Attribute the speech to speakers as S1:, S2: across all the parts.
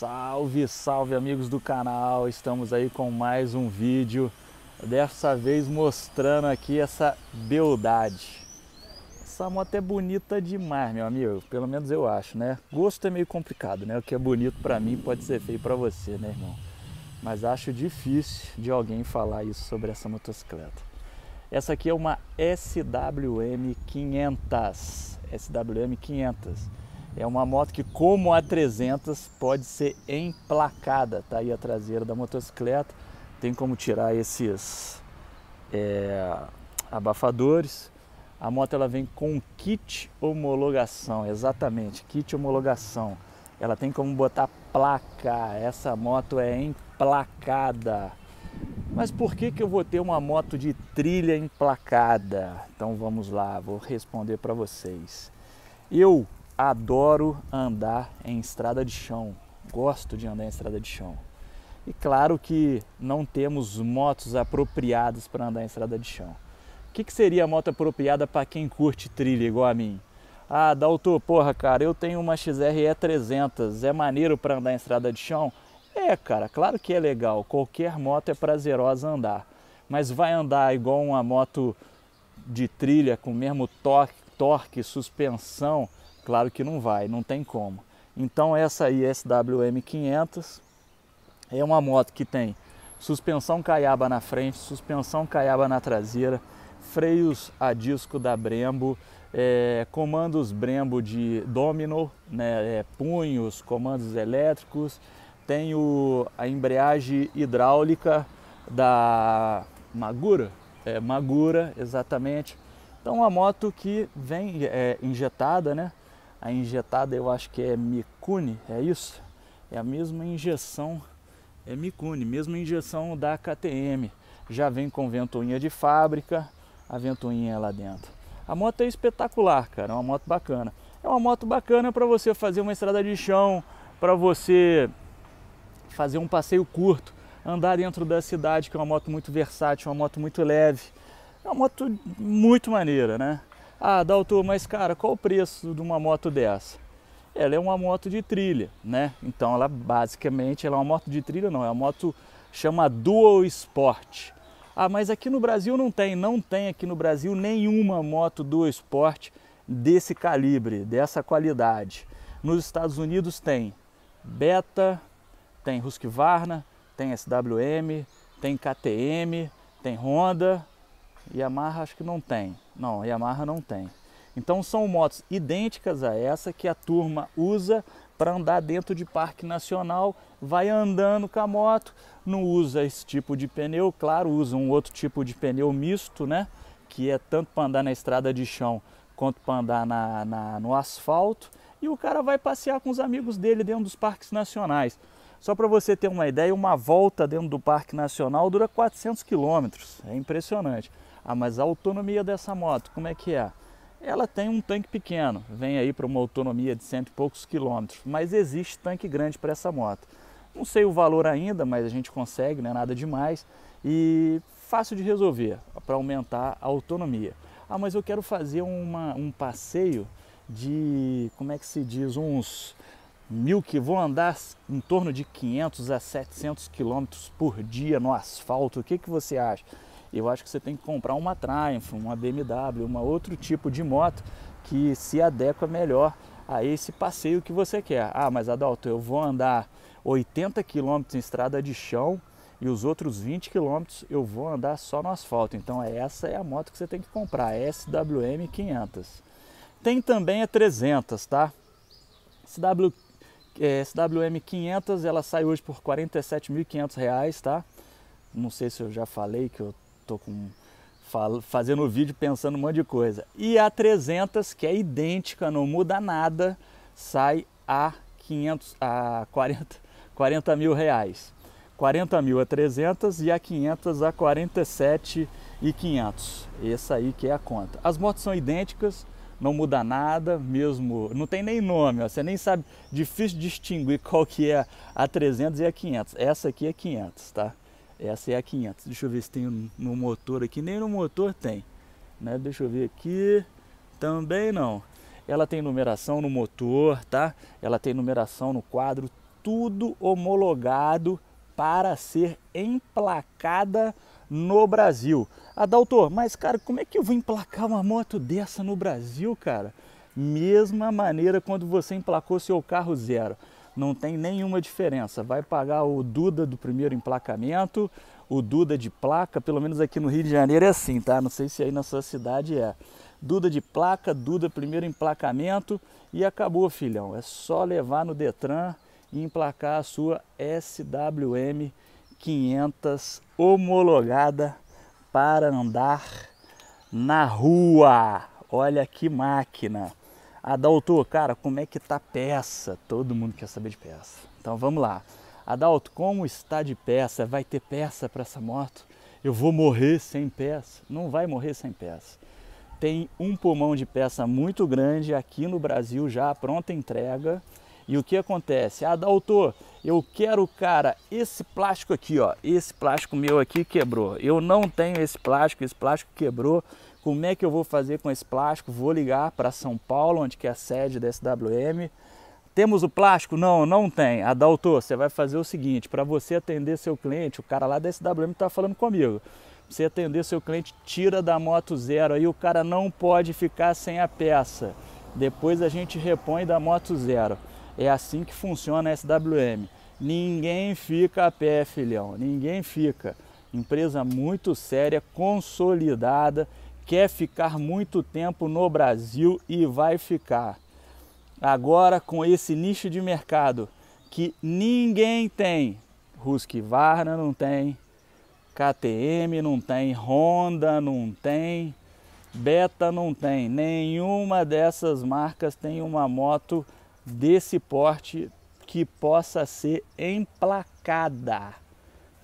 S1: Salve, salve amigos do canal! Estamos aí com mais um vídeo, dessa vez mostrando aqui essa beldade. Essa moto é bonita demais, meu amigo, pelo menos eu acho, né? Gosto é meio complicado, né? O que é bonito para mim pode ser feio para você, né, irmão? Mas acho difícil de alguém falar isso sobre essa motocicleta. Essa aqui é uma SWM 500, SWM 500 é uma moto que, como a 300, pode ser emplacada. Tá aí a traseira da motocicleta. Tem como tirar esses é, abafadores. A moto ela vem com kit homologação, exatamente, kit homologação. Ela tem como botar placa. Essa moto é emplacada. Mas por que, que eu vou ter uma moto de trilha emplacada? Então vamos lá, vou responder para vocês. Eu adoro andar em estrada de chão, gosto de andar em estrada de chão. E claro que não temos motos apropriadas para andar em estrada de chão. O que, que seria a moto apropriada para quem curte trilha igual a mim? Ah, Dalton, porra, cara, eu tenho uma XRE 300, é maneiro para andar em estrada de chão? É, cara, claro que é legal, qualquer moto é prazerosa andar. Mas vai andar igual uma moto de trilha com o mesmo torque, torque suspensão, Claro que não vai, não tem como. Então essa aí, SWM500, é uma moto que tem suspensão caiaba na frente, suspensão caiaba na traseira, freios a disco da Brembo, é, comandos Brembo de domino, né, é, punhos, comandos elétricos, tem o, a embreagem hidráulica da Magura, é, Magura exatamente. Então uma moto que vem é, injetada, né? a injetada eu acho que é Micune, é isso? É a mesma injeção, é Micune, mesma injeção da KTM. Já vem com ventoinha de fábrica, a ventoinha é lá dentro. A moto é espetacular, cara, é uma moto bacana. É uma moto bacana para você fazer uma estrada de chão, para você fazer um passeio curto, andar dentro da cidade, que é uma moto muito versátil, uma moto muito leve. É uma moto muito maneira, né? Ah, Dalton, mas cara, qual o preço de uma moto dessa? Ela é uma moto de trilha, né? Então ela basicamente ela é uma moto de trilha, não, é uma moto chama Dual Sport. Ah, mas aqui no Brasil não tem, não tem aqui no Brasil nenhuma moto Dual Sport desse calibre, dessa qualidade. Nos Estados Unidos tem Beta, tem Husqvarna, tem SWM, tem KTM, tem Honda, Yamaha acho que não tem. Não, Yamaha não tem. Então são motos idênticas a essa que a turma usa para andar dentro de parque nacional, vai andando com a moto, não usa esse tipo de pneu, claro, usa um outro tipo de pneu misto, né? Que é tanto para andar na estrada de chão quanto para andar na, na, no asfalto. E o cara vai passear com os amigos dele dentro dos parques nacionais. Só para você ter uma ideia, uma volta dentro do Parque Nacional dura 400 quilômetros. É impressionante. Ah, mas a autonomia dessa moto, como é que é? Ela tem um tanque pequeno, vem aí para uma autonomia de cento e poucos quilômetros, mas existe tanque grande para essa moto. Não sei o valor ainda, mas a gente consegue, não é nada demais e fácil de resolver para aumentar a autonomia. Ah, mas eu quero fazer uma, um passeio de, como é que se diz, uns mil que vou andar em torno de 500 a 700 quilômetros por dia no asfalto. O que, que você acha? eu acho que você tem que comprar uma Triumph, uma BMW, uma outro tipo de moto que se adequa melhor a esse passeio que você quer. Ah, mas Adalto, eu vou andar 80 km em estrada de chão e os outros 20 km eu vou andar só no asfalto. Então é, essa é a moto que você tem que comprar, a SWM 500. Tem também a 300, tá? SW, é, SWM 500, ela sai hoje por R$ 47.500, tá? Não sei se eu já falei que eu tô com fazendo o vídeo pensando um monte de coisa. E a 300, que é idêntica, não muda nada, sai a 500 a 40, 40 mil reais. 40 mil a 300 e a 500 a 47 e 500. Essa aí que é a conta. As motos são idênticas, não muda nada, mesmo, não tem nem nome, ó, você nem sabe, difícil distinguir qual que é a 300 e a 500. Essa aqui é 500, tá? Essa é a 500. Deixa eu ver se tem no motor aqui. Nem no motor tem. Né? Deixa eu ver aqui. Também não. Ela tem numeração no motor, tá? Ela tem numeração no quadro. Tudo homologado para ser emplacada no Brasil. Ah, Daltor, mas cara, como é que eu vou emplacar uma moto dessa no Brasil, cara? Mesma maneira quando você emplacou seu carro zero não tem nenhuma diferença. Vai pagar o Duda do primeiro emplacamento, o Duda de placa, pelo menos aqui no Rio de Janeiro é assim, tá? Não sei se aí na sua cidade é. Duda de placa, Duda primeiro emplacamento e acabou, filhão. É só levar no Detran e emplacar a sua SWM 500 homologada para andar na rua. Olha que máquina! Adalto, cara, como é que tá peça? Todo mundo quer saber de peça. Então vamos lá. Adalto, como está de peça? Vai ter peça para essa moto? Eu vou morrer sem peça? Não vai morrer sem peça. Tem um pulmão de peça muito grande aqui no Brasil já pronta entrega. E o que acontece? Adalto, eu quero, cara, esse plástico aqui, ó. Esse plástico meu aqui quebrou. Eu não tenho esse plástico, esse plástico quebrou como é que eu vou fazer com esse plástico? Vou ligar para São Paulo, onde que é a sede da SWM. Temos o plástico? Não, não tem. Adalto, você vai fazer o seguinte, para você atender seu cliente, o cara lá da SWM está falando comigo. você atender seu cliente, tira da moto zero aí, o cara não pode ficar sem a peça. Depois a gente repõe da moto zero. É assim que funciona a SWM. Ninguém fica a pé, filhão. Ninguém fica. Empresa muito séria, consolidada, quer ficar muito tempo no Brasil e vai ficar. Agora, com esse nicho de mercado que ninguém tem, Husqvarna não tem, KTM não tem, Honda não tem, Beta não tem, nenhuma dessas marcas tem uma moto desse porte que possa ser emplacada.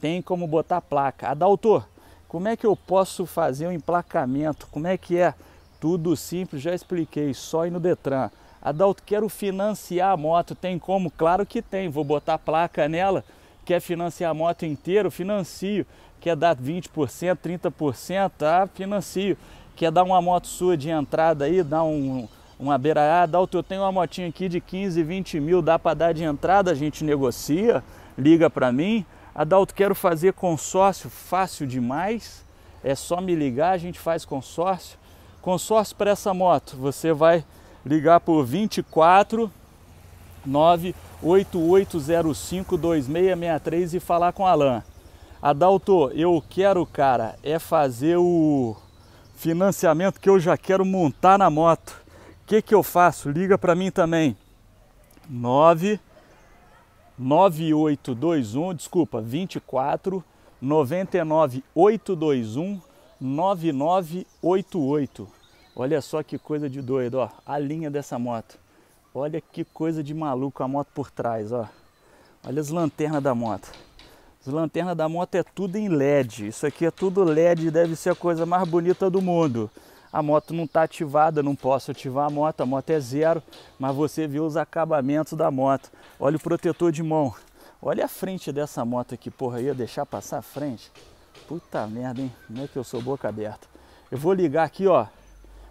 S1: Tem como botar placa. Adaltor, como é que eu posso fazer um emplacamento? Como é que é? Tudo simples, já expliquei, só ir no Detran. Adalto, quero financiar a moto, tem como? Claro que tem, vou botar placa nela. Quer financiar a moto inteira? Financio. Quer dar 20%, 30%? Ah, financio. Quer dar uma moto sua de entrada aí, dar um, uma beira, ah, Adalto, eu tenho uma motinha aqui de 15, 20 mil, dá para dar de entrada? A gente negocia, liga para mim Adalto, quero fazer consórcio fácil demais. É só me ligar, a gente faz consórcio. Consórcio para essa moto, você vai ligar por 24 98805 2663 e falar com a Alain. Adalto, eu quero, cara, é fazer o financiamento que eu já quero montar na moto. O que, que eu faço? Liga para mim também. 9 9821, desculpa, 24 99821 9988. Olha só que coisa de doido, ó, a linha dessa moto. Olha que coisa de maluco a moto por trás, ó. Olha as lanternas da moto. As lanternas da moto é tudo em LED. Isso aqui é tudo LED, deve ser a coisa mais bonita do mundo a moto não está ativada, não posso ativar a moto, a moto é zero, mas você vê os acabamentos da moto. Olha o protetor de mão. Olha a frente dessa moto aqui, porra, ia deixar passar a frente? Puta merda, hein? Como é que eu sou boca aberta? Eu vou ligar aqui, ó.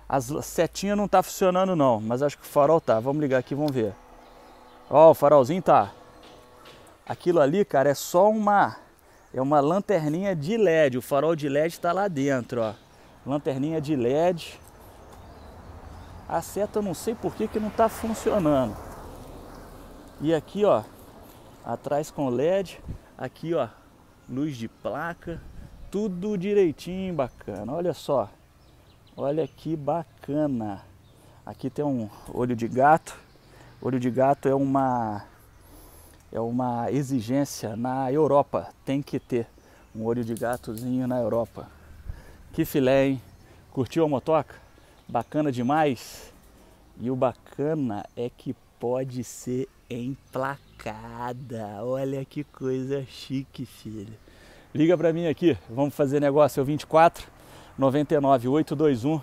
S1: As setinha não tá funcionando não, mas acho que o farol tá. Vamos ligar aqui, vamos ver. Ó, o farolzinho tá. Aquilo ali, cara, é só uma é uma lanterninha de LED. O farol de LED tá lá dentro, ó lanterninha de LED. A seta não sei por que, que não está funcionando. E aqui, ó, atrás com LED, aqui, ó, luz de placa, tudo direitinho, bacana. Olha só. Olha que bacana. Aqui tem um olho de gato. Olho de gato é uma é uma exigência na Europa, tem que ter um olho de gatozinho na Europa. Que filé, hein? Curtiu a motoca? Bacana demais? E o bacana é que pode ser emplacada. Olha que coisa chique, filho. Liga para mim aqui, vamos fazer negócio. É 24 99 821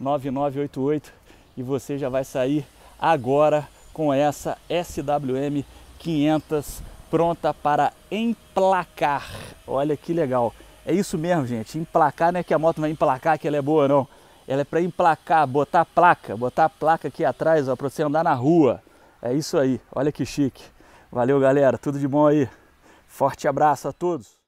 S1: 9988 e você já vai sair agora com essa SWM 500 pronta para emplacar. Olha que legal. É isso mesmo, gente. Emplacar não é que a moto vai emplacar que ela é boa, não. Ela é para emplacar, botar placa, botar a placa aqui atrás, ó, para você andar na rua. É isso aí. Olha que chique. Valeu, galera. Tudo de bom aí. Forte abraço a todos.